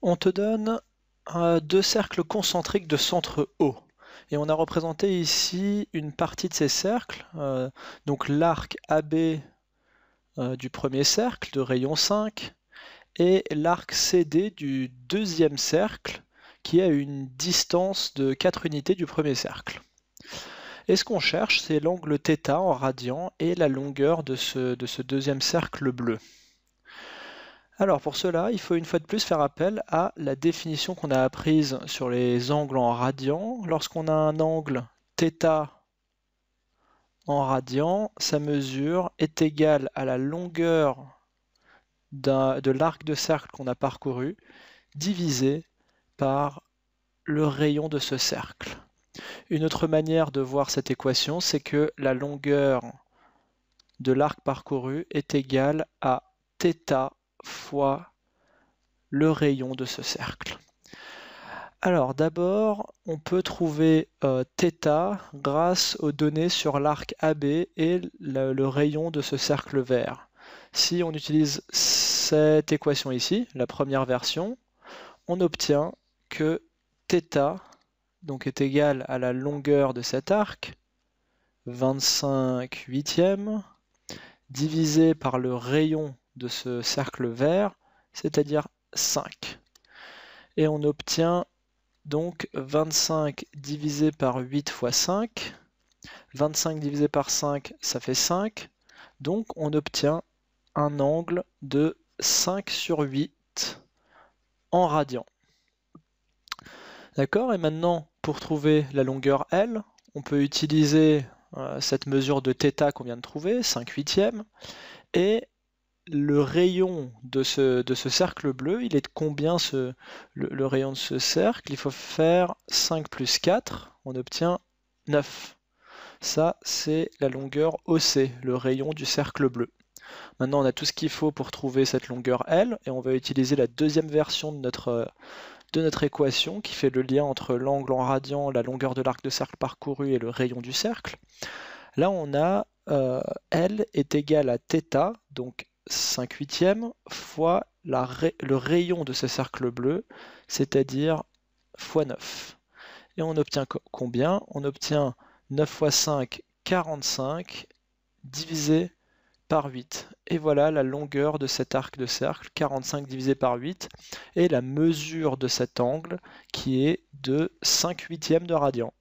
On te donne euh, deux cercles concentriques de centre haut. Et on a représenté ici une partie de ces cercles, euh, donc l'arc AB euh, du premier cercle de rayon 5 et l'arc CD du deuxième cercle qui a une distance de 4 unités du premier cercle. Et ce qu'on cherche, c'est l'angle θ en radian et la longueur de ce deuxième cercle bleu. Alors pour cela, il faut une fois de plus faire appel à la définition qu'on a apprise sur les angles en radian. Lorsqu'on a un angle θ en radian, sa mesure est égale à la longueur de l'arc de cercle qu'on a parcouru divisé par le rayon de ce cercle. Une autre manière de voir cette équation, c'est que la longueur de l'arc parcouru est égale à θ fois le rayon de ce cercle. Alors d'abord, on peut trouver euh, θ grâce aux données sur l'arc AB et le, rayon de ce cercle vert. Si on utilise cette équation ici, la première version, on obtient que θ donc est égal à la longueur de cet arc, 25 huitièmes, divisé par le rayon de ce cercle vert, c'est-à-dire 5. Et on obtient donc 25 divisé par 8 fois 5. 25 divisé par 5, ça fait 5. Donc on obtient un angle de 5 sur 8 en radian. D'accord Et maintenant, pour trouver la longueur L, on peut utiliser euh, cette mesure de θ qu'on vient de trouver, 5 huitièmes, et le rayon de ce, de ce, cercle bleu, il est de combien ce, le, rayon de ce cercle Il faut faire 5 plus 4, on obtient 9. Ça, c'est la longueur OC, le rayon du cercle bleu. Maintenant, on a tout ce qu'il faut pour trouver cette longueur L, et on va utiliser la deuxième version de notre, de notre équation qui fait le lien entre l'angle en radian, la longueur de l'arc de cercle parcouru et le rayon du cercle. Là, on a euh, L est égal à θ, donc 5 huitièmes fois le rayon de ce cercle bleu, c'est-à-dire x 9. Et on obtient combien On obtient 9 x 5, 45, divisé par 8. Et voilà la longueur de cet arc de cercle, 45 divisé par 8, et la mesure de cet angle qui est de 5 huitièmes de radian.